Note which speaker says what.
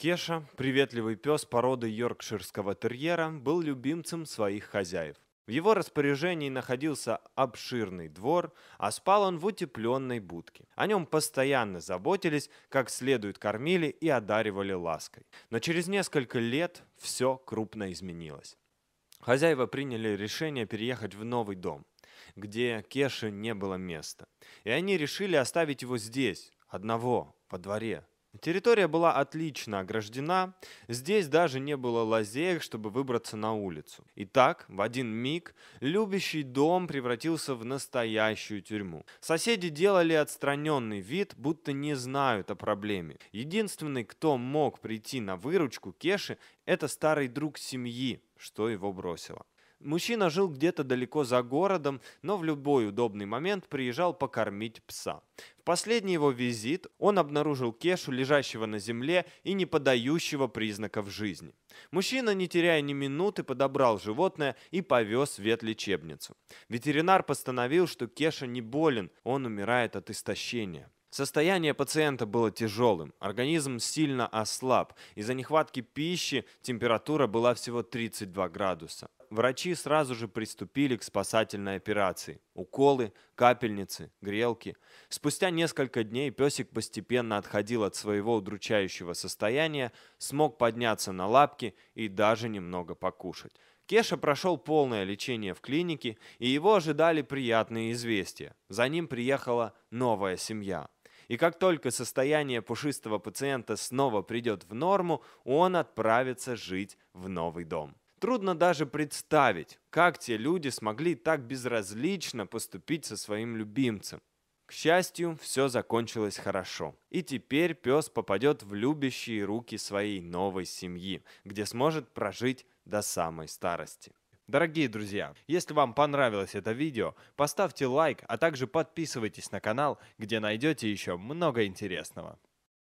Speaker 1: Кеша, приветливый пес породы йоркширского терьера, был любимцем своих хозяев. В его распоряжении находился обширный двор, а спал он в утепленной будке. О нем постоянно заботились, как следует кормили и одаривали лаской. Но через несколько лет все крупно изменилось. Хозяева приняли решение переехать в новый дом, где Кеше не было места. И они решили оставить его здесь, одного, во дворе, Территория была отлично ограждена, здесь даже не было лазеек, чтобы выбраться на улицу. И так, в один миг, любящий дом превратился в настоящую тюрьму. Соседи делали отстраненный вид, будто не знают о проблеме. Единственный, кто мог прийти на выручку Кеши, это старый друг семьи, что его бросило. Мужчина жил где-то далеко за городом, но в любой удобный момент приезжал покормить пса. В последний его визит он обнаружил Кешу, лежащего на земле и не подающего признаков жизни. Мужчина, не теряя ни минуты, подобрал животное и повез в ветлечебницу. Ветеринар постановил, что Кеша не болен, он умирает от истощения. Состояние пациента было тяжелым, организм сильно ослаб, из-за нехватки пищи температура была всего 32 градуса врачи сразу же приступили к спасательной операции. Уколы, капельницы, грелки. Спустя несколько дней песик постепенно отходил от своего удручающего состояния, смог подняться на лапки и даже немного покушать. Кеша прошел полное лечение в клинике, и его ожидали приятные известия. За ним приехала новая семья. И как только состояние пушистого пациента снова придет в норму, он отправится жить в новый дом. Трудно даже представить, как те люди смогли так безразлично поступить со своим любимцем. К счастью, все закончилось хорошо. И теперь пес попадет в любящие руки своей новой семьи, где сможет прожить до самой старости. Дорогие друзья, если вам понравилось это видео, поставьте лайк, а также подписывайтесь на канал, где найдете еще много интересного.